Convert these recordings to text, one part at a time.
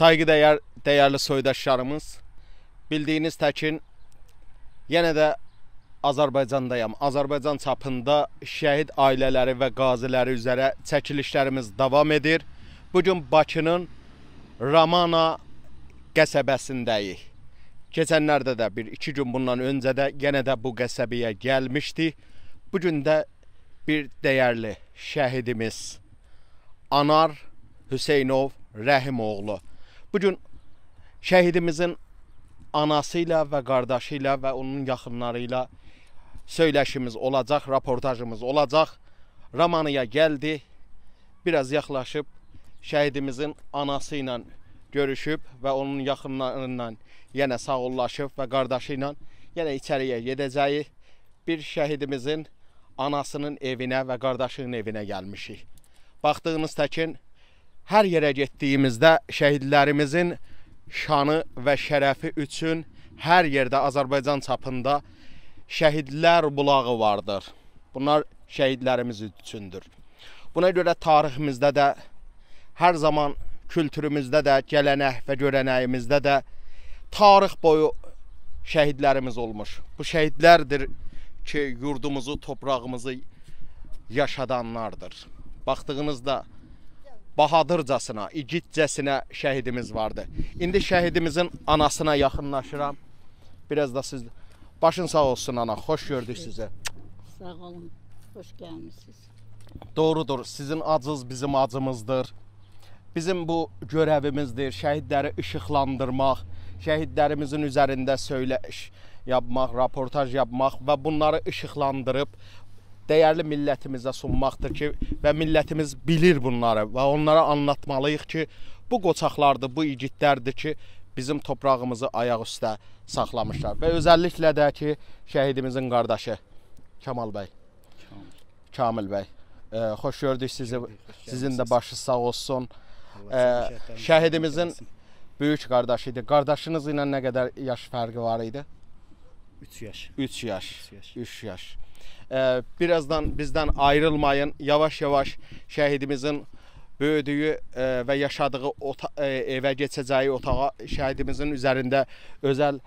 Saygıdəyər dəyərli soydaşlarımız, bildiyiniz təkin yenə də Azərbaycandayam. Azərbaycan çapında şəhid ailələri və qaziləri üzrə çəkilişlərimiz davam edir. Bu gün Bakının Ramana qəsəbəsindəyik. Keçənlərdə də bir iki gün bundan öncə də yenə də bu qəsəbəyə gəlmişdi. Bu gün də bir dəyərli şəhidimiz Anar Hüseynov Rəhimoğlu Bu gün şəhidimizin anası ilə və qardaşı ilə və onun yaxınları ilə söyləşimiz olacaq, raportajımız olacaq. Ramanıya gəldi, biraz yaxlaşıb şəhidimizin anası ilə görüşüb və onun yaxınlarından yenə sağollaşıb və qardaşı ilə yenə içəriyə gedəcəyi bir şəhidimizin anasının evinə və qardaşının evinə gəlmişik. Baxdığınız təkin Hər yerə getdiyimizdə şəhidlərimizin şanı və şərəfi üçün hər yerdə Azərbaycan çapında şəhidlər bulağı vardır. Bunlar şəhidlərimiz üçündür. Buna görə tariximizdə də hər zaman kültürümüzdə də, gələnək və görənəyimizdə də tarix boyu şəhidlərimiz olmuş. Bu şəhidlərdir ki, yurdumuzu, torpağımızı yaşadanlardır. Baxdığınızda bahadırcasına, igidcəsinə şəhidimiz vardı. İndi şəhidimizin anasına yaxınlaşıram. Biraz da siz başın sağ olsun ana, xoş gördük sizə. Sağ olun, xoş gəlmisiniz. Doğrudur, sizin acınız bizim acımızdır. Bizim bu görəvimizdir, şəhidləri işıqlandırmaq, şəhidlərimizin üzərində söyləş yapmaq, raportaj yapmaq və bunları işıqlandırıb dəyərli millətimizə sunmaqdır ki, və millətimiz bilir bunları və onlara anlatmalıyıq ki, bu qoçaqlardır, bu igidlərdir ki, bizim torpağımızı ayaq üstə saxlamışlar. Və özəlliklə də ki, şəhidimizin qardaşı Kamal bəy. Kamil, Kamil bəy. E, xoş gördük sizi. Sizin də başınız sağ olsun. E, şəhidimizin böyük qardaşı idi. Qardaşınız ilə nə qədər yaş fərqi var idi? 3 yaş. 3 yaş. 3 yaş. Birazdan bizdən ayrılmayın. Yavaş-yavaş şəhidimizin böyüdüyü e, və yaşadığı ota, e, evə keçəcəyi otağa şəhidimizin üzərində özəl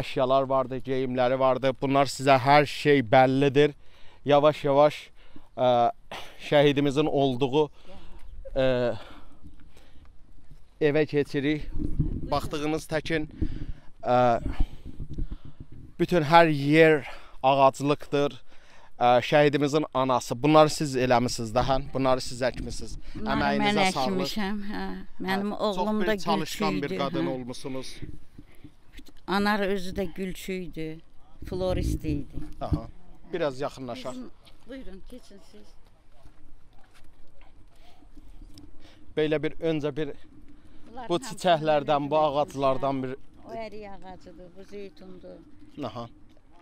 əşyalar vardı, geyimləri vardı. Bunlar sizə hər şey bəllidir. Yavaş-yavaş e, şəhidimizin olduğu ə, evə keçirik. Baxdığınız təkin ə, bütün hər yer ağaclıqdır şəhidimizin anası. Bunları siz eləmisiniz də, hə? Bunları siz əkmisiniz. Bunları Əməyinizə mən sağlıq. Mən əkmişəm, hə. Mənim hə, oğlum da gülçü idi. Çox çalışqan bir hə. qadın hə. olmusunuz. Anar özü də gülçü idi, florist idi. Aha. Biraz yaxınlaşaq. Bizim, buyurun, keçin siz. Belə bir öncə bir Bunlar bu çiçəklərdən, bu ağaclardan hə. bir o ərik ağacıdır, bu zeytundur. Aha.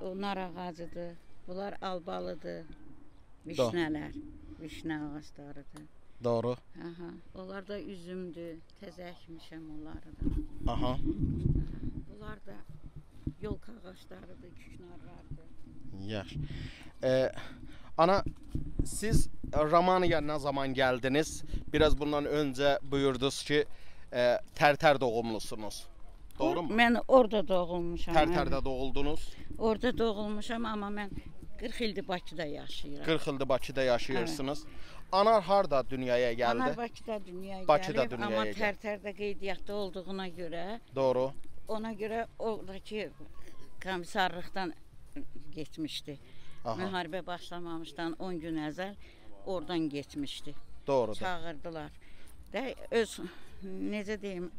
O nar ağacıdır. Bunlar albalıdır. Vişneler. Vişne ağaçlarıdır. Doğru. Aha. Onlar da üzümdü. Təzə əkmişəm onları da. Aha. Bunlar da yolka ağaçlarıdır, küknarlardır. Yaxşı. Ee, ana siz Romanya'ya ne zaman geldiniz? Biraz bundan önce buyurdunuz ki e, Terter doğumlusunuz. Doğru mu? Ben orada doğulmuşam. Tərtərdə doğuldunuz. Orada doğulmuşam, ama ben. 40 ildir Bakıda yaşayıram. 40 ildir Bakıda yaşayırsınız. Hə. Anar harda dünyaya gəldi? Anar Bakıda dünyaya Bakıda gəlib, dünyaya amma Tərtərdə qeydiyyatda olduğuna görə. Doğru. Ona görə oradakı komissarlıqdan getmişdi. Aha. Müharibə başlamamışdan 10 gün əvvəl oradan getmişdi. Doğrudur. Çağırdılar. Də öz necə deyim,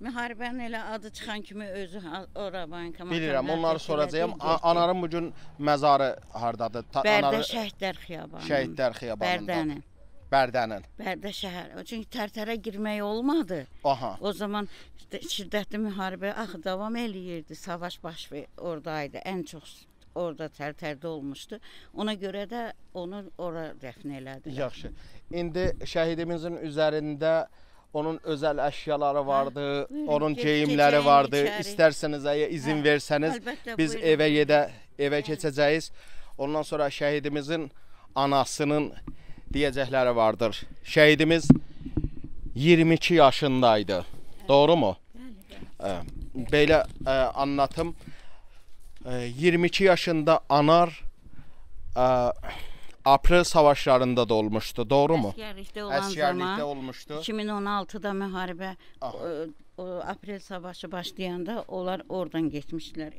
Müharibənin elə adı çıxan kimi özü ora bankomat. Bilirəm, onları soracağam. Anarın bu gün məzarı hardadır? Ta Bərdə Anarı... Şəhidlər Xiyabanı. Şəhidlər Xiyabanında. Bərdənin. Bərdənin. Bərdə şəhər. Çünki tərtərə girmək olmadı. Aha. O zaman şiddətli müharibə axı ah, davam eləyirdi. Savaş baş orada idi. Ən çox orada tərtərdə olmuşdu. Ona görə də onu ora dəfn elədi. Yaxşı. İndi şəhidimizin üzərində Onun özel eşyaları vardı, ha, buyurun, onun geyimleri vardı. Içeri. İsterseniz eğer izin ha, verseniz elbette, biz buyurun. eve yede eve evet. Ondan sonra şehidimizin anasının diyecekleri vardır. Şehidimiz 22 yaşındaydı. Evet. Doğru mu? Evet. Ee, Belə ə, e, anlatım. 22 ee, yaşında anar ə, e, aprel savaşlarında da olmuşdu, doğru mu? Əsgərlikdə olan Əsgərlikdə zaman olmuşdu. 2016-da müharibə ah. o, o, aprel savaşı başlayanda onlar oradan getmişdilər.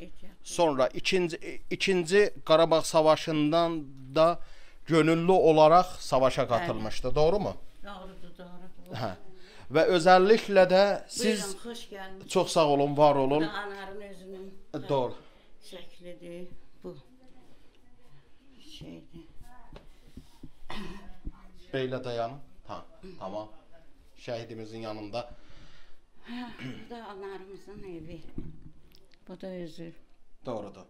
Sonra ikinci ikinci Qarabağ savaşından da gönüllü olaraq savaşa katılmışdı, Bəli. doğru mu? Doğrudur, doğrudur. Hə. Və özəlliklə də siz Buyurun, xoş gəlmişsiniz. Çox sağ olun, var olun. Anarın özünün. Doğru. Şəklidir. Şöyle dayanın. Ha, tamam. Şehidimizin yanında. bu da anarımızın evi. Bu da özür. Doğrudur.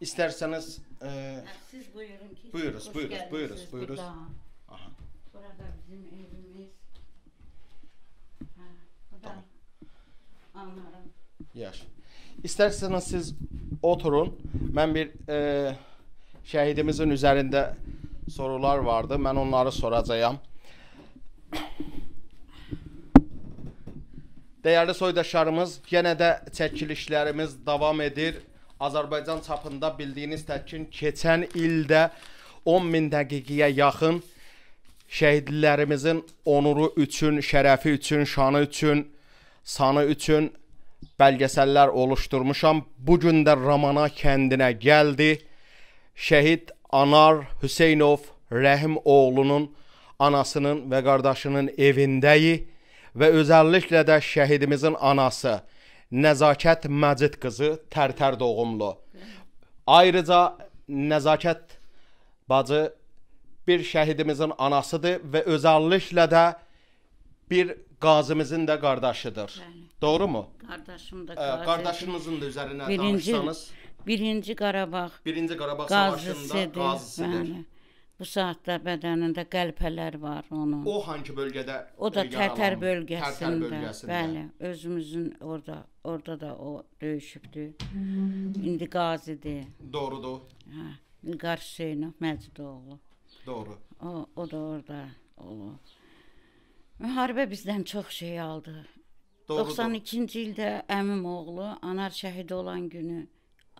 İsterseniz e, siz buyurun ki. Buyuruz, buyuruz, buyuruz, buyuruz. Aha. Burada bizim evimiz. Yaş. İsterseniz siz oturun. Ben bir e, şehidimizin üzerinde sorular vardı. Mən onları soracağam. Dəyərli soydaşlarımız, yenə də çəkilişlərimiz davam edir. Azərbaycan çapında bildiyiniz təkin keçən ildə 10 min dəqiqəyə yaxın şəhidlərimizin onuru üçün, şərəfi üçün, şanı üçün, sanı üçün bəlgəsəllər oluşturmuşam. Bu gün də Ramana kəndinə gəldi. Şəhid Anar Hüseynov Rəhim oğlunun anasının və qardaşının evindəyik və özəlliklə də şəhidimizin anası Nəzakət Məcid qızı Tərtər doğumlu. Ayrıca Nəzakət bacı bir şəhidimizin anasıdır və özəlliklə də bir qazimizin də qardaşıdır. Bəli. Doğrumu? Qardaşım da qazi. Qardaşınızın da üzərinə Birinci... danışsanız. Birinci Qarabağ. Birinci Qarabağ savaşında qazisidir. Bu saatda bədənində qəlpələr var onun. O hansı bölgədə? O da Tərtər bölgəsində. Tərtər bölgəsində. Bəli, özümüzün orada, orada da o döyüşübdü. İndi qazidir. Doğrudur. Hə, İlqar Hüseynov Məcidoğlu. Doğru. O, o da orada olub. Müharibə bizdən çox şey aldı. Doğrudur. 92-ci ildə əmim oğlu anar şəhid olan günü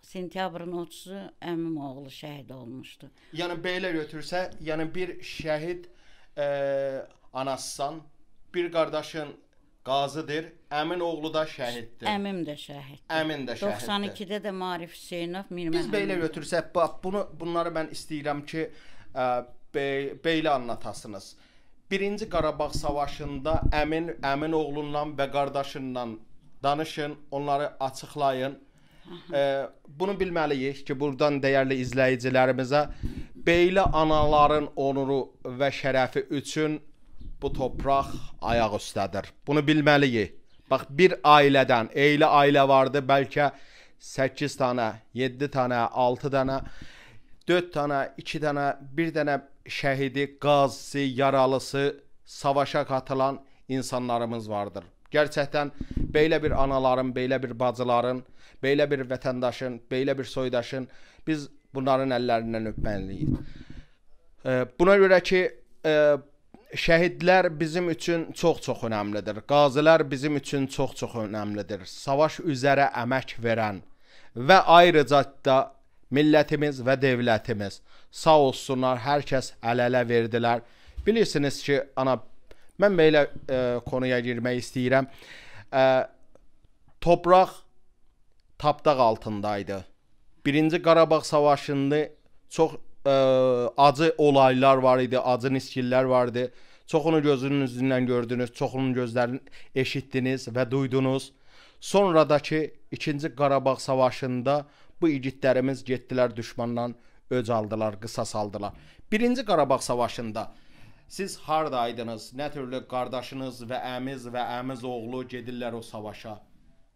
sentyabrın 30-u əmim oğlu şəhid olmuşdu. Yəni belə götürsə, yəni bir şəhid e, anassan, bir qardaşın qazıdır, əmin oğlu da şəhiddir. Əmim də şəhiddir. Əmin də şəhiddir. 92-də də Marif Hüseynov Mir Biz belə götürsək, bax bunu bunları mən istəyirəm ki, ə, e, be, belə anlatasınız. Birinci Qarabağ savaşında əmin əmin oğlundan və qardaşından danışın, onları açıqlayın. E, bunu bilməliyik ki, burdan dəyərli izləyicilərimizə belə anaların onuru və şərəfi üçün bu torpaq ayaq üstədir. Bunu bilməliyik. Bax bir ailədən elə ailə vardı, bəlkə 8 dənə, 7 dənə, 6 dənə, 4 dənə, 2 dənə, 1 dənə şəhidi, qazisi, yaralısı savaşa qatılan insanlarımız vardır. Gerçəkdən belə bir anaların, belə bir bacıların belə bir vətəndaşın, belə bir soydaşın biz bunların əllərindən öpməliyik. E, buna görə ki, e, şəhidlər bizim üçün çox-çox önəmlidir. Qazilər bizim üçün çox-çox önəmlidir. Savaş üzrə əmək verən və ayrıca da millətimiz və dövlətimiz sağ olsunlar, hər kəs əl-ələ verdilər. Bilirsiniz ki, ana mən belə e, konuya girmək istəyirəm. E, torpaq tapdaq altındaydı. Birinci Qarabağ savaşında çox ə, e, acı olaylar var idi, acı niskillər var idi. Çoxunu gözünüzdən gördünüz, çoxunun gözlərini eşitdiniz və duydunuz. Sonradakı 2-ci Qarabağ savaşında bu igidlərimiz getdilər düşmandan öc aldılar, qisas aldılar. 1-ci Qarabağ savaşında siz hardaydınız? Nə tür qardaşınız və əmiz və əmiz oğlu gedirlər o savaşa?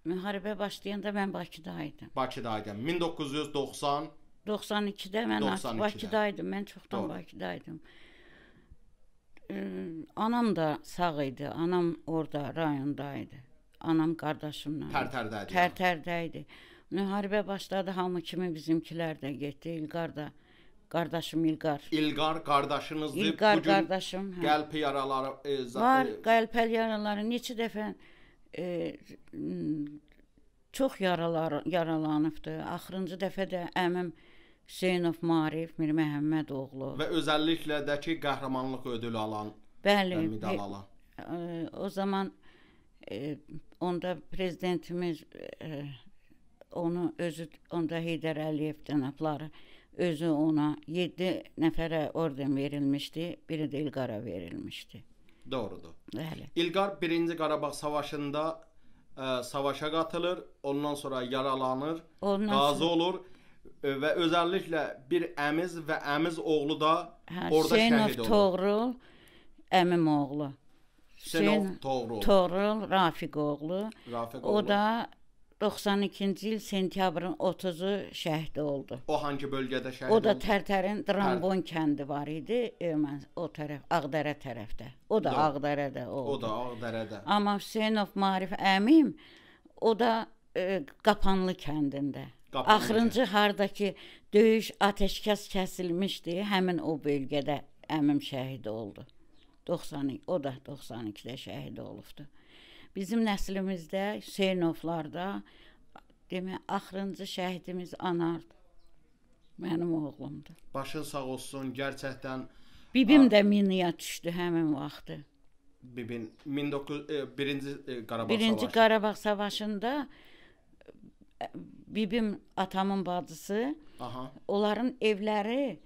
Müharibə başlayanda mən Bakıda idim. Bakıda idim. 1990 92-də mən 92 Bakıda idim. Mən çoxdan Doğru. Bakıda idim. Ee, anam da sağ idi. Anam orada rayonda idi. Anam qardaşımla. Tərtərdə idi. Tərtərdə idi. Müharibə başladı. Hamı kimi bizimkilər də getdi. İlqar da qardaşım İlqar. İlqar qardaşınızdır. İlqar bu gün qardaşım. Hə. Qəlp yaraları e, var, e, qəlpəl yaraları neçə dəfə e, çox yaralar yaralanıbdı. Axırıncı dəfə də əmim Hüseynov Marif Mir Məhəmməd oğlu və özəlliklə də ki, qəhrəmanlıq ödülü alan, bəli, medal alan. E, o zaman e, onda prezidentimiz e, onu özü onda Heydər Əliyev cənabları özü ona 7 nəfərə orden verilmişdi, biri də İlqara verilmişdi. Doğrudur. Bəli. İlqar 1-ci Qarabağ savaşında ə, e, savaşa qatılır, ondan sonra yaralanır, ondan qazi sonra... olur e, və özəlliklə bir əmiz və əmiz oğlu da hə, orada Hüseynov şəhid olur. Toğrul əmim oğlu. Hüseynov Toğrul. Toğrul Rafiq oğlu. Rafiq oğlu. O da 92-ci il sentyabrın 30-u şəhid oldu. O hansı bölgədə şəhid oldu? O da Tərtərin Drambon Tər... kəndi var idi, Ermən o tərəf, Ağdərə tərəfdə. O da Do. Ağdərədə oldu. O da Ağdərədə. Amma Hüseynov Marif əmim o da e, Qapanlı kəndində. Qapanlı. Axırıncı kənd. hardakı döyüş atəşkəs kəsilmişdi, həmin o bölgədə əmim şəhid oldu. 90 o da 92-də şəhid olubdu. Bizim nəslimizdə Hüseynovlarda demə axırıncı şəhidimiz Anardı. Mənim oğlumdur. Başın sağ olsun, gerçəkdən. Bibim də miniyə düşdü həmin vaxtı. Bibin 1901-ci e, e, Qarabağ Birinci savaşı. 1-ci Qarabağ savaşında e, bibim atamın bacısı. Aha. Onların evləri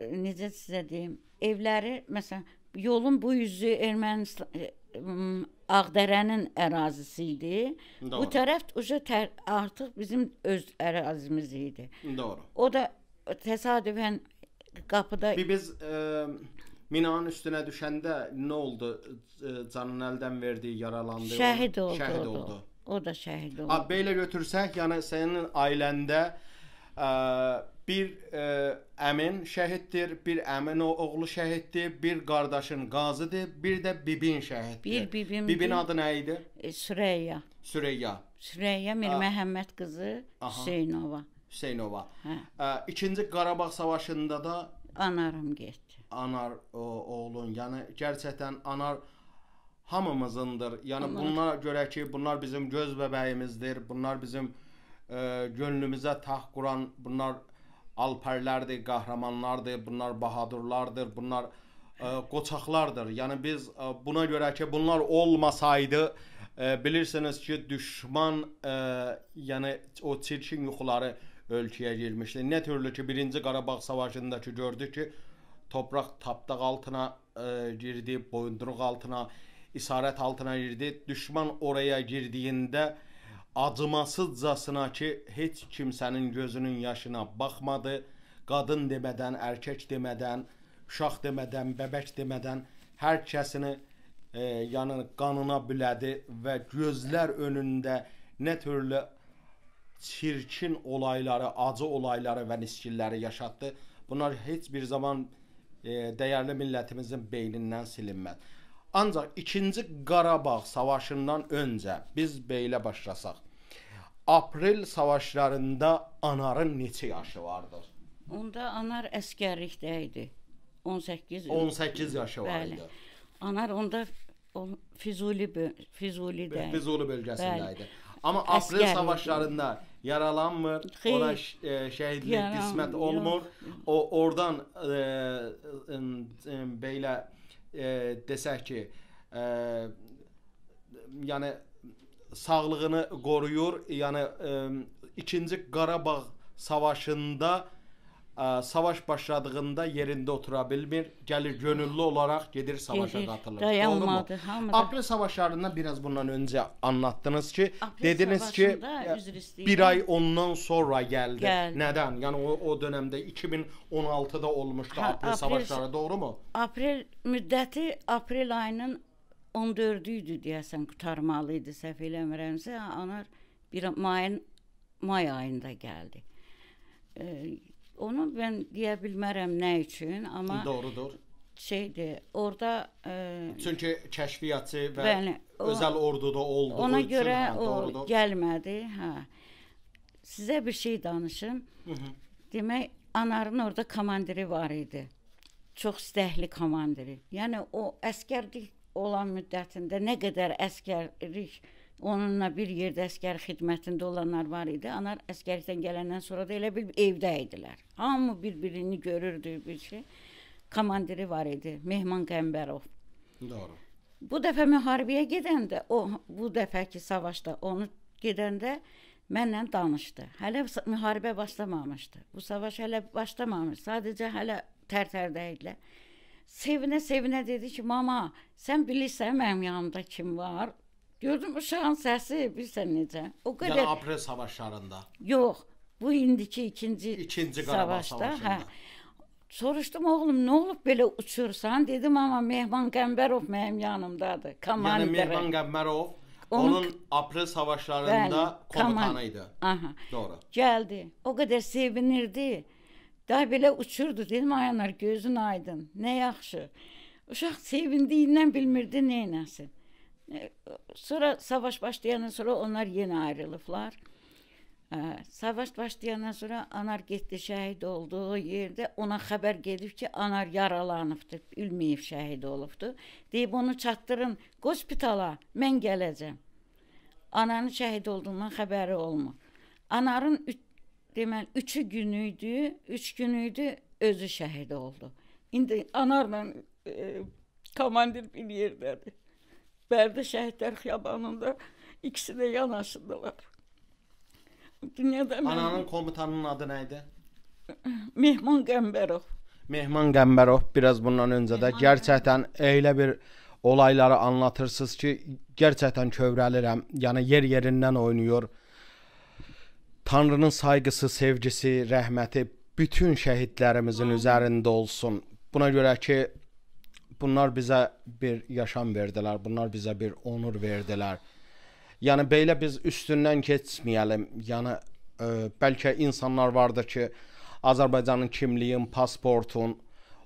necə sizə deyim? Evləri məsələn yolun bu üzü Ermənistan Ağdərənin ərazisi idi. Doğru. Bu tərəf uca tər, artıq bizim öz ərazimiz idi. Doğru. O da təsadüfən qapıda Bir biz ə, e, minanın üstünə düşəndə nə oldu? E, canın əldən verdiyi, yaralandı. Şəhid oldu. Şəhid oldu. oldu. O da şəhid oldu. A, belə götürsək, yəni sənin ailəndə ə, e, bir e, əmin şəhiddir, bir əmin o oğlu şəhiddir, bir qardaşın qazıdır, bir də bibin şəhiddir. Bir bibim. Bibin adı nə idi? E, Süreyya. Süreyya. Süreyya Mir Məhəmməd qızı Aha. Hüseynova. Hüseynova. Hə. E, ikinci Qarabağ savaşında da anarım getdi. Anar o, oğlun, yəni gerçəkdən anar hamımızındır. Yəni Anar. bunlara görə ki, bunlar bizim göz bəbəyimizdir. Bunlar bizim e, gönlümüzə taxt quran, bunlar alpərlərdir, qəhrəmanlardır, bunlar bahadurlardır, bunlar ə, e, qoçaqlardır. Yəni biz ə, e, buna görə ki, bunlar olmasaydı ə, e, bilirsiniz ki, düşman ə, yəni o çirkin yuxuları ölkəyə girmişdi. Nə türlü ki, 1-ci Qarabağ savaşındakı gördük ki, torpaq tapdaq altına ə, girdi, boyunduruq altına, isarət altına girdi. Düşman oraya girdiyində ə, acımasızcasına ki, heç kimsənin gözünün yaşına baxmadı. Qadın demədən, erkək demədən, uşaq demədən, bəbək demədən hər kəsini e, yəni qanına bülədi və gözlər önündə nə türlü çirkin olayları, acı olayları və niskilləri yaşatdı. Bunlar heç bir zaman e, dəyərli millətimizin beynindən silinməz. Ancaq 2-ci Qarabağ savaşından öncə biz belə başlasaq aprel savaşlarında Anarın neçə yaşı vardır? Onda Anar əskərlikdə idi. 18 18 yaşı var idi. Bəli. Anar onda o Füzuli Füzulidə. Füzuli bölgəsində idi. Amma aprel Əskərlik. savaşlarında yaralanmır, Xeyr. ona e, şəhidlik Yaran, qismət olmur. Yox. O oradan e, e, belə e, desək ki, e, yəni sağlığını qoruyur. Yəni ə, e, ikinci Qarabağ savaşında ə, e, savaş başladığında yerində otura bilmir. Gəlir gönüllü olaraq gedir savaşa gedir, qatılır. Dayanmadı, hamı. Da. Aprel savaşlarından biraz bundan öncə anlattınız ki, Aprel dediniz ki, e, bir ay ondan sonra gəldi. gəldi. Nədən? Yəni o o dövrdə 2016-da olmuşdu ha, Aprel, aprel savaşları, doğrumu? Aprel müddəti aprel ayının 14-ü idi deyəsən qutarmalı idi səhv eləmirəmsə anar bir mayın may ayında gəldi. E, onu mən deyə bilmərəm nə üçün, amma doğrudur. Şeydi, orada e, çünki kəşfiyyatçı və bəli, o, özəl orduda olduğu ona üçün görə hə, o doğrudur. gəlmədi, hə. Sizə bir şey danışım. Hı -hı. Demək Anarın orada komandiri var idi. Çox istəkli komandiri. Yəni o əskərlik olan müddətində nə qədər əskərlik onunla bir yerdə əskər xidmətində olanlar var idi. Anar əskərlikdən gələndən sonra da elə bil evdə idilər. Hamı bir-birini görürdü bir şey. Komandiri var idi, Mehman Qəmbərov. Doğru. Bu dəfə müharibəyə gedəndə o bu dəfəki savaşda onu gedəndə mənlə danışdı. Hələ müharibə başlamamışdı. Bu savaş hələ başlamamış. Sadəcə hələ tərtərdə idilər sevinə-sevinə dedi ki, mama, sən bilirsən mənim yanımda kim var? Gördüm uşağın səsi, bilirsən necə. O qədər Yəni aprel savaşlarında. Yox, bu indiki ikinci ikinci Qarabağ savaşda. Hə. Soruşdum oğlum, nə olub belə uçursan? Dedi mama, Mehman Qəmbərov mənim yanımdadır, komandir. Yəni Mehman Qəmbərov onun, onun aprel savaşlarında bəli, komutanı idi. Aha. Doğru. Gəldi. O qədər sevinirdi. Da belə uçurdu, dedim ayanlar gözün aydın. Nə yaxşı. Uşaq sevindiyindən bilmirdi nə eləsin. E, sonra savaş başlayandan sonra onlar yenə ayrılıblar. Ə, e, savaş başlayandan sonra anar getdi, şəhid olduğu yerdə ona xəbər gedib ki, anar yaralanıbdı, bilməyib şəhid olubdu. Deyib onu çatdırın hospitala, mən gələcəm. Ananın şəhid olduğundan xəbəri olmur. Anarın Deməli 3-ü günü idi, 3 gün idi özü şəhid oldu. İndi anarla e, komandir bir yerdədir. Bərdə şəhidlər xiyabanında ikisi də yanaşdılar. Dünyada mənim... Ananın komutanının adı nə idi? Mehman Qəmbərov. Mehman Qəmbərov biraz bundan öncə də gerçəkdən elə bir olayları anlatırsınız ki, gerçəkdən kövrəlirəm. Yəni yer yerindən oynayır. Tanrının sayğısı, sevgisi, rəhməti bütün şəhidlərimizin üzərində olsun. Buna görə ki, bunlar bizə bir yaşam verdilər, bunlar bizə bir onur verdilər. Yəni belə biz üstündən keçməyəlim. Yəni ə, e, bəlkə insanlar vardır ki, Azərbaycanın kimliyin, pasportun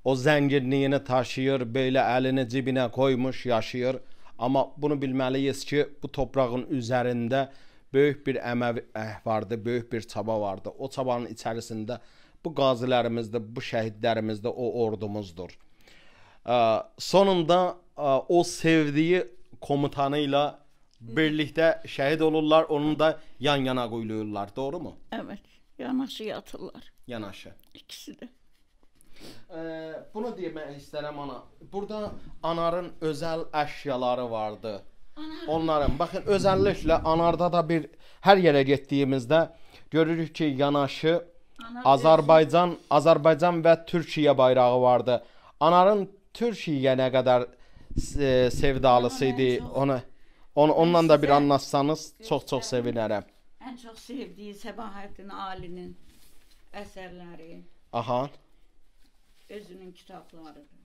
o zənginliyini daşıyır, belə əlini cibinə qoymuş yaşayır. Amma bunu bilməliyiz ki, bu torpağın üzərində böyük bir əmək eh, vardı, böyük bir çaba vardı. O çabanın içərisində bu qazilərimizdir, bu şəhidlərimizdir, o ordumuzdur. Sonunda o sevdiyi komutanı ilə birlikdə şəhid olurlar, onu da yan-yana qoyulurlar, doğrumu? Evet, yanaşı yatırlar. Yanaşı. İkisi də. Ə, bunu demək istəyirəm ana. Burada anarın özəl əşyaları vardı. Onların baxın özəlliklə Anarda da bir hər yerə getdiyimizdə görürük ki, yanaşı Azərbaycan, Azərbaycan və Türkiyə bayrağı vardı. Anarın Türkiyəyə nə qədər e, sevdalısı idi. Onu onu onunla da bir anlatsanız çox-çox sevinərəm. Ən çox sevdiyi Səbahəttin Ali'nin əsərləri. Aha. Özünün kitablarıdır.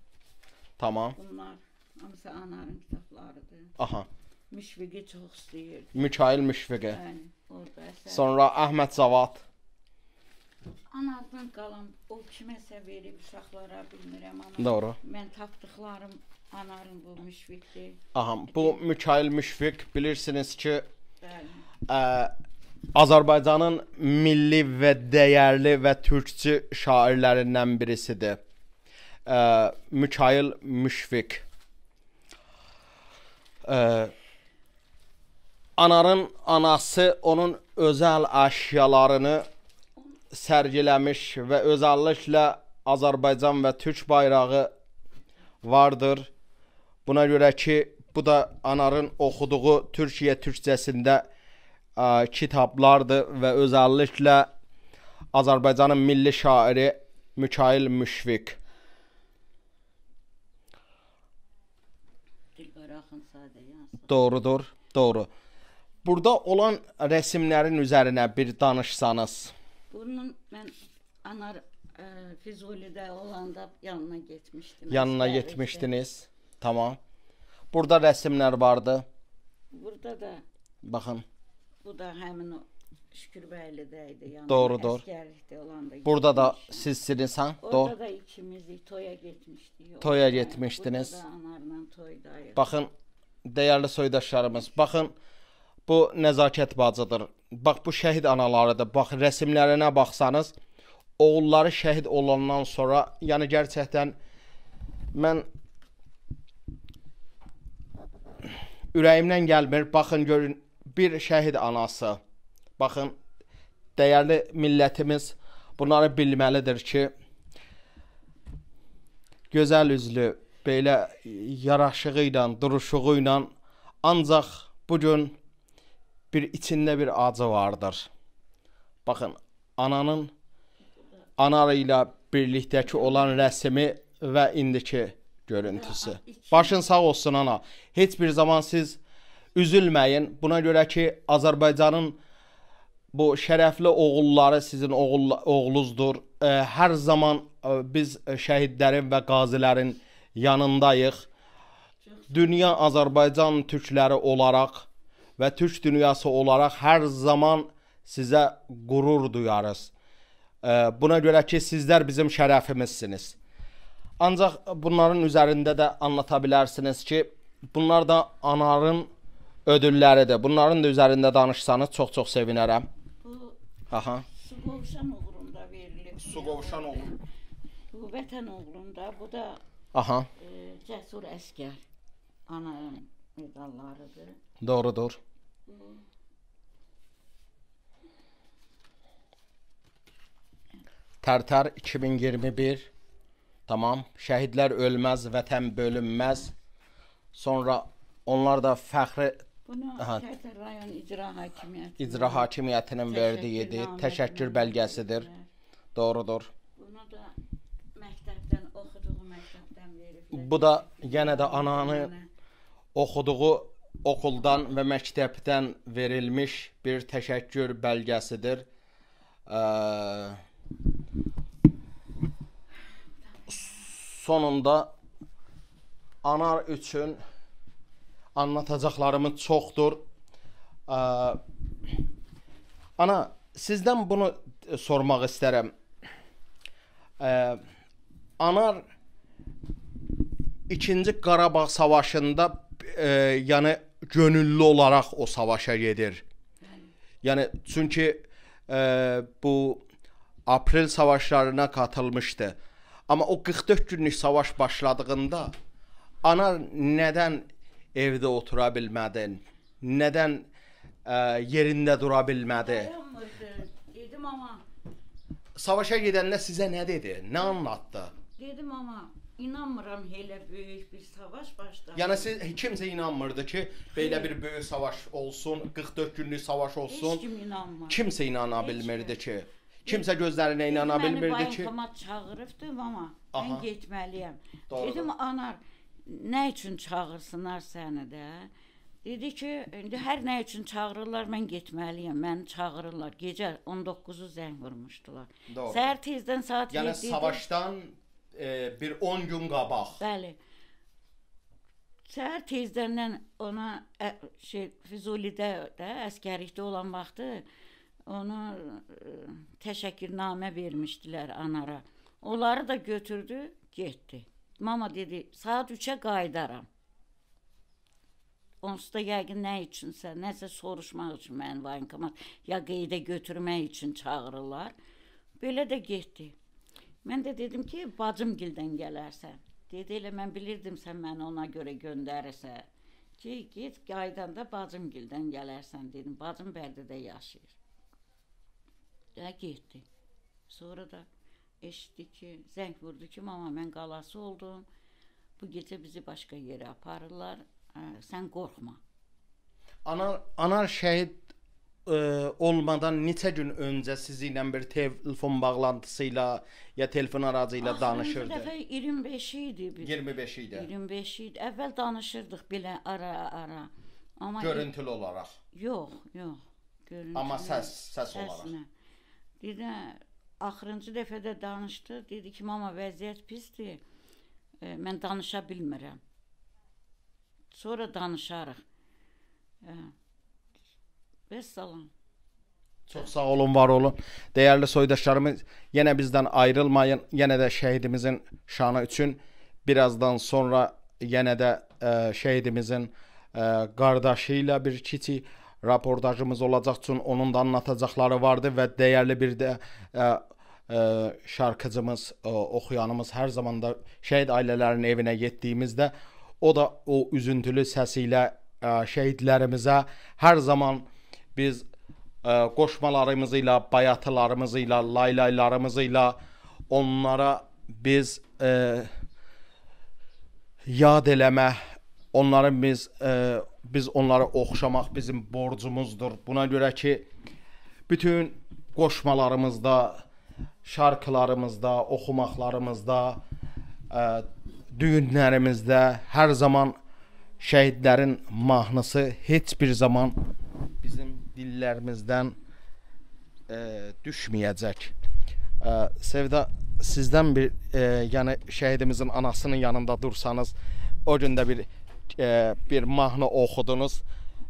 Tamam. Bunlar hamısı anarın kitablarıdır. Aha. Müşviqi çox istəyirdi. Mikail Müşviqi. Bəli, orada əsər. Sonra Əhməd Cavad. Anadan qalan o kiməsə verib uşaqlara bilmirəm amma. Doğru. Mən tapdıqlarım anarım bu Müşviqdir. Aha, bu Mikail Müşviq bilirsiniz ki, bəli. Ə, Azərbaycanın milli və dəyərli və türkçü şairlərindən birisidir. Ə, Mikail Müşfiq. Ə, Anarın anası onun özəl əşyalarını sərgiləmiş və özəlliklə Azərbaycan və Türk bayrağı vardır. Buna görə ki, bu da Anarın oxuduğu Türkiyə türkcəsində ə, kitablardır və özəlliklə Azərbaycanın milli şairi Mikail Müşfiq. Doğrudur, doğru burada olan rəsimlərin üzərinə bir danışsanız. Bunun mən anar ə, e, Füzulidə olanda yanına getmişdim. Yanına getmişdiniz. Işte. Tamam. Burada rəsimlər vardı. Burada da. Baxın. Bu da həmin o Şükürbəylidə idi. Yəni Doğrudur. Əsgərlikdə olanda. Burada getmişdim. da sizsiniz ha? Orada Do da ikimizdik, toya getmişdik. Toya getmişdiniz. Burada da anarla toydayıq. Baxın, dəyərli soydaşlarımız, baxın. Bu nəzakət bacıdır. Bax bu şəhid analarıdır. Bax rəsimlərinə baxsanız, oğulları şəhid olandan sonra, yəni gerçəkdən mən ürəyimdən gəlmir. Baxın görün bir şəhid anası. Baxın dəyərli millətimiz bunları bilməlidir ki, gözəl üzlü, belə yaraşığı ilə, duruşuğu ilə ancaq bu gün bir içində bir acı vardır. Baxın, ananın anar ilə birlikdəki olan rəsmi və indiki görüntüsü. Başın sağ olsun ana. Heç bir zaman siz üzülməyin. Buna görə ki, Azərbaycanın bu şərəfli oğulları sizin oğul oğlunuzdur. E, hər zaman e, biz şəhidlərin və qazilərin yanındayıq. Dünya Azərbaycan türkləri olaraq və türk dünyası olaraq hər zaman sizə qürur duyarız. Buna görə ki, sizlər bizim şərəfimizsiniz. Ancaq bunların üzərində də anlata bilərsiniz ki, bunlar da anarın ödülləridir. Bunların da üzərində danışsanız çox-çox sevinərəm. Bu Aha. Suqovşan uğrunda verilib. Suqovşan uğrunda. Bu vətən uğrunda, bu da Aha. E, cəsur əskər ananın medallarıdır. Doğrudur. Tərtər 2021 Tamam. Şəhidlər ölməz, vətən bölünməz. Sonra onlar da fəxri Bunu Aha. Tərtər rayon icra hakimiyyəti. İcra hakimiyyətinin verdiyidir. Təşəkkür bəlgəsidir. Doğrudur. Bunu da məktəbdən oxuduğu məktəbdən veriblər. Bu da yenə də ananı oxuduğu okuldan və məktəbdən verilmiş bir təşəkkür bəlgəsidir. Ə, sonunda anar üçün anlatacaqlarımız çoxdur. Ə, ana, sizdən bunu sormaq istərəm. Ə, anar ikinci Qarabağ savaşında e, yəni gönüllü olaraq o savaşa gedir. Yəni çünki e, bu aprel savaşlarına katılmışdı. Amma o 44 günlük savaş başladığında ana nədən evdə otura bilmədin? Nədən e, yerində dura bilmədi? Dedim amma. Savaşa gedəndə sizə nə dedi? Nə anlattı? Dedim amma İnanmıram elə böyük bir savaş başladı. Yəni siz kimsə inanmırdı ki, belə bir böyük savaş olsun, 44 günlük savaş olsun. Heç kim inanmır. Kimsə inana Heç bilmirdi ki. Kimsə gözlərinə inana Məni bilmirdi ki. Məni bankomat çağırıbdı, mama. Aha. Mən getməliyəm. Doğru. Dedim anar, nə üçün çağırsınlar səni də? Dedi ki, indi hər nə üçün çağırırlar, mən getməliyəm. Məni çağırırlar. Gecə 19-u zəng vurmuşdular. Doğru. Səhər tezdən saat yəni, 7-də. Yəni savaşdan e, bir 10 gün qabaq. Bəli. Səhər tezdəndən ona ə, şey Füzulidə də əskərlikdə olan vaxtı ona ə, e, təşəkkürnamə vermişdilər anara. Onları da götürdü, getdi. Mama dedi, saat 3-ə qayıdaram. Onsuz da yəqin nə üçünsə, nəsə soruşmaq üçün məni vankomat ya qeydə götürmək üçün çağırırlar. Belə də getdi. Mən də dedim ki, bacım gildən gələrsən. Dedi elə mən bilirdim sən məni ona görə göndərirsə. Ki, get qaydanda bacım gildən gələrsən dedim. Bacım Bərdədə yaşayır. Də getdi. Sonra da eşitdi ki, zəng vurdu ki, mama mən qalası oldum. Bu gecə bizi başqa yerə aparırlar. Hə, sən qorxma. Anar anar şəhid ə, e, olmadan neçə gün öncə sizinlə bir telefon bağlantısı ilə ya telefon aracı ilə Axırıncı danışırdı. Dəfə 25 idi. 25 idi. 25 idi. Əvvəl danışırdıq belə ara-ara. Amma e, görüntülü olaraq. Yox, yox. Görüntülü. Amma səs, səs səslə. olaraq. Dedi, axırıncı dəfə də danışdı. Dedi ki, mama vəziyyət pisdir. E, mən danışa bilmirəm. Sonra danışarıq. E, Vəssalam. Çox sağ olun, var olun. Dəyərli soydaşlarımız, yenə bizdən ayrılmayın. Yenə də şəhidimizin şanı üçün birazdan sonra yenə də ə, e, şəhidimizin ə, e, qardaşı ilə bir kiçik raportajımız olacaq üçün onun da anlatacaqları vardı və dəyərli bir də ə, e, ə, şarkıcımız, ə, oxuyanımız hər zaman da şəhid ailələrinin evinə getdiyimizdə o da o üzüntülü səsi ilə ə, şəhidlərimizə hər zaman Biz ə, e, qoşmalarımız ilə, bayatılarımız ilə, laylaylarımız ilə onlara biz ə, e, yad eləmə, onları biz ə, e, biz onları oxşamaq bizim borcumuzdur. Buna görə ki bütün qoşmalarımızda, şarkılarımızda, oxumaqlarımızda, ə, düyünlərimizdə hər zaman şəhidlərin mahnısı heç bir zaman bizim dillərimizdən e, düşməyəcək. E, Sevda sizdən bir e, yəni şəhidimizin anasının yanında dursanız, o gündə bir e, bir mahnı oxudunuz.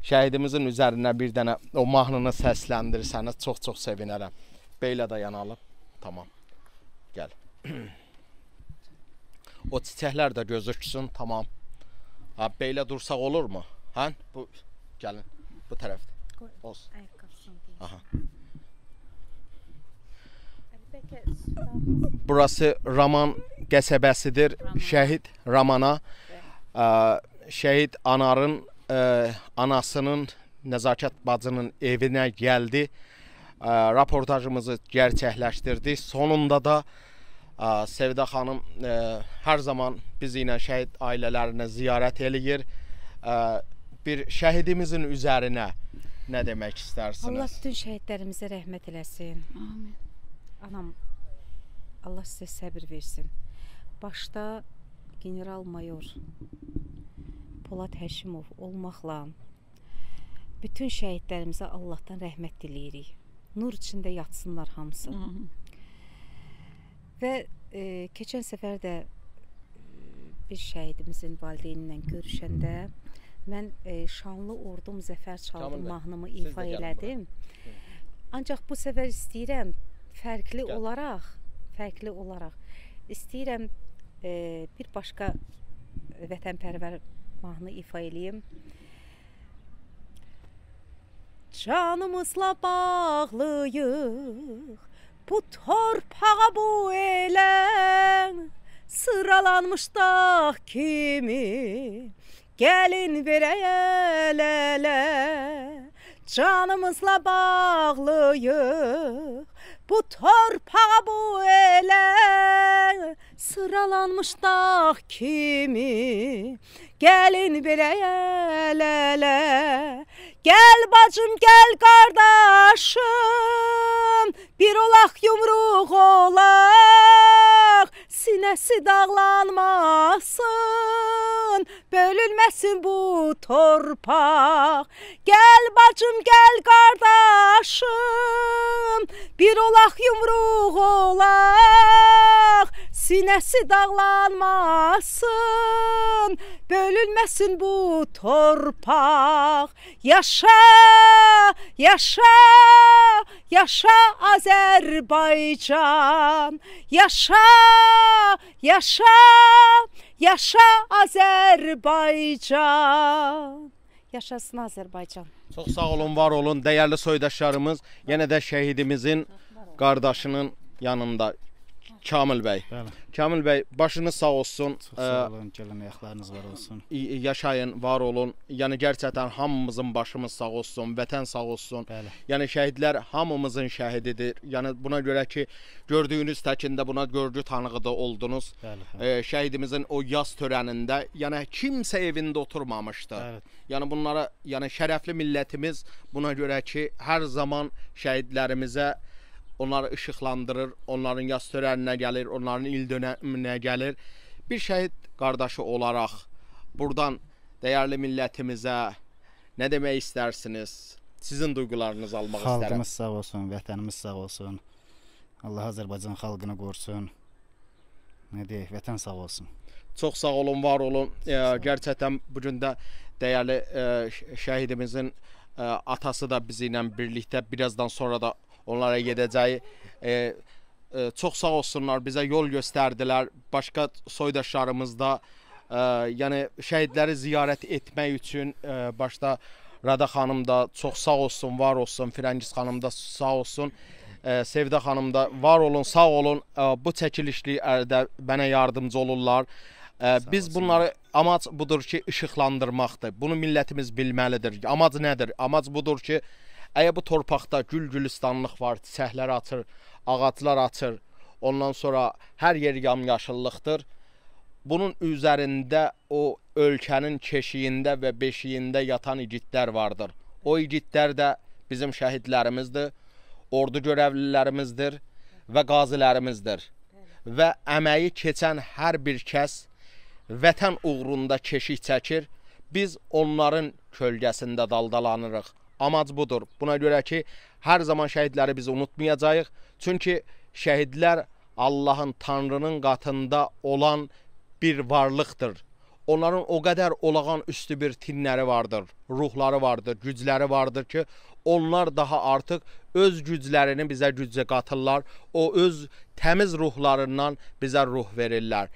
Şəhidimizin üzərinə bir dənə o mahnını səsləndirsəniz çox-çox sevinərəm. Belə də yanalım. Tamam. Gəl. o çiçəklər də gözüksün. Tamam. Ha belə dursaq olurmu? Hə? Bu gəlin bu tərəfdə. Olsun. Ayakkabısını giy. Aha. Burası Raman qəsəbəsidir. Raman. Şəhid Ramana ə, şəhid Anarın ə, e, anasının nəzakət bacının evinə gəldi. Ə, raportajımızı gerçəkləşdirdi. Sonunda da ə, Sevda xanım ə, e, hər zaman bizi ilə şəhid ailələrinə ziyarət eləyir. Ə, bir şəhidimizin üzərinə nə demək istərsiniz? Allah bütün şəhidlərimizə rəhmət eləsin. Amin. Anam, Allah sizə səbir versin. Başda general-mayor Polad Həşimov olmaqla bütün şəhidlərimizə Allahdan rəhmət diləyirik. Nur içində yatsınlar hamısı. Hı -hı. Və e, keçən səfər də e, bir şəhidimizin valideyni ilə görüşəndə mən e, şanlı ordum zəfər çaldı mahnımı ifa elədim. Ancaq bu səfər istəyirəm fərqli Gəl. olaraq, fərqli olaraq istəyirəm e, bir başqa vətənpərvər mahnı ifa eləyim. Canımızla bağlıyıq bu torpağa bu elən sıralanmış dağ kimi Gəlin verəyə lələ, canımızla bağlıyıq. Bu torpağa bu elə sıralanmış dağ kimi. Gəlin verəyə lələ, gəl bacım, gəl qardaşım, bir olaq yumruq ol. Dərəsi dağlanmasın, bölünməsin bu torpaq. Gəl bacım, gəl qardaşım, bir olaq yumruq olaq. Sinəsi dağlanmasın, bölünməsin bu torpaq. Yaşa, yaşa, yaşa Azərbaycan. Yaşa, yaşa, yaşa Azərbaycan. Yaşasın Azərbaycan. Çox sağ olun, var olun. Dəyərli soydaşlarımız, yenə də şəhidimizin qardaşının yanında Kamil bəy. Bəli. Kamil bəy, başınız sağ olsun. Çox sağ olun, gəlin ayaqlarınız var olsun. Yaşayın, var olun. Yəni gerçəkdən hamımızın başımız sağ olsun, vətən sağ olsun. Bəli. Yəni şəhidlər hamımızın şəhididir. Yəni buna görə ki, gördüyünüz təkində buna görgü tanığı da oldunuz. Bəli. E, şəhidimizin o yaz törənində, yəni kimsə evində oturmamışdı. Bəli. Yəni bunlara, yəni şərəfli millətimiz buna görə ki, hər zaman şəhidlərimizə onları işıqlandırır, onların yas törəninə gəlir, onların il dönəminə gəlir. Bir şəhid qardaşı olaraq burdan dəyərli millətimizə nə demək istərsiniz? Sizin duyğularınızı almaq Xalqımız istərəm. Xalqımız sağ olsun, vətənimiz sağ olsun. Allah Azərbaycan xalqını qorusun. Nə deyək, vətən sağ olsun. Çox sağ olun, var olun. E, gerçəkdən bu gün də dəyərli e, şəhidimizin ə, e, atası da bizi ilə birlikdə birazdan sonra da onlara gedəcəyi. E, e, çox sağ olsunlar, bizə yol göstərdilər. Başqa soydaşlarımız da e, yəni şəhidləri ziyarət etmək üçün e, başda Rada xanım da çox sağ olsun, var olsun, Firəngiz xanım da sağ olsun. E, Sevda xanım da var olun, sağ olun. E, bu çəkilişliklərdə mənə yardımcı olurlar. Ə, e, biz bunları amac budur ki, işıqlandırmaqdır. Bunu millətimiz bilməlidir. Amac nədir? Amac budur ki, Əgər bu torpaqda gül-gülistanlıq var, çiçəklər açır, ağaclar açır, ondan sonra hər yer yamyaşıllıqdır. Bunun üzərində o ölkənin keşiyində və beşiyində yatan igidlər vardır. O igidlər də bizim şəhidlərimizdir, ordu görəvlilərimizdir və qazilərimizdir. Və əməyi keçən hər bir kəs vətən uğrunda keşik çəkir. Biz onların kölgəsində daldalanırıq. Amac budur. Buna görə ki, hər zaman şəhidləri biz unutmayacağıq. Çünki şəhidlər Allahın, Tanrının qatında olan bir varlıqdır. Onların o qədər olağan üstü bir tinləri vardır, ruhları vardır, gücləri vardır ki, onlar daha artıq öz güclərini bizə gücə qatırlar. O öz təmiz ruhlarından bizə ruh verirlər.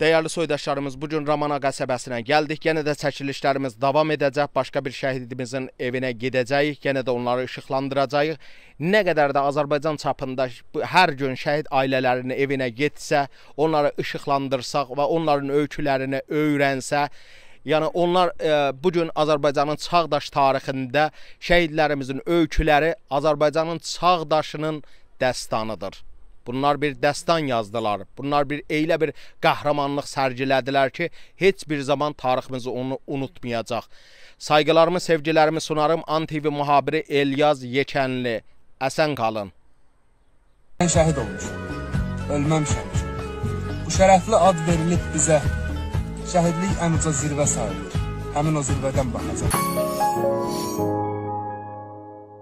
Dəyərli soydaşlarımız, bu gün Ramana qəsəbəsinə gəldik. Yenə də çəkilişlərimiz davam edəcək. Başqa bir şəhidimizin evinə gedəcəyik. Yenə də onları işıqlandıracağıq. Nə qədər də Azərbaycan çapında hər gün şəhid ailələrinin evinə getsə, onları işıqlandırsaq və onların öykülərini öyrənsə, Yəni onlar e, bu gün Azərbaycanın çağdaş tarixində şəhidlərimizin öyküləri Azərbaycanın çağdaşının dəstanıdır. Bunlar bir dəstan yazdılar. Bunlar bir elə bir qəhrəmanlıq sərgilədilər ki, heç bir zaman tariximiz onu unutmayacaq. Saygılarımı, sevgilərimi sunarım. ANTV muhabiri Elyaz Yekənli. Əsən qalın. Mən şəhid olmuşam. Ölməmişəm. Bu şərəfli ad verilib bizə. Şəhidlik ən uca zirvə sayılır. Həmin o zirvədən baxacaq.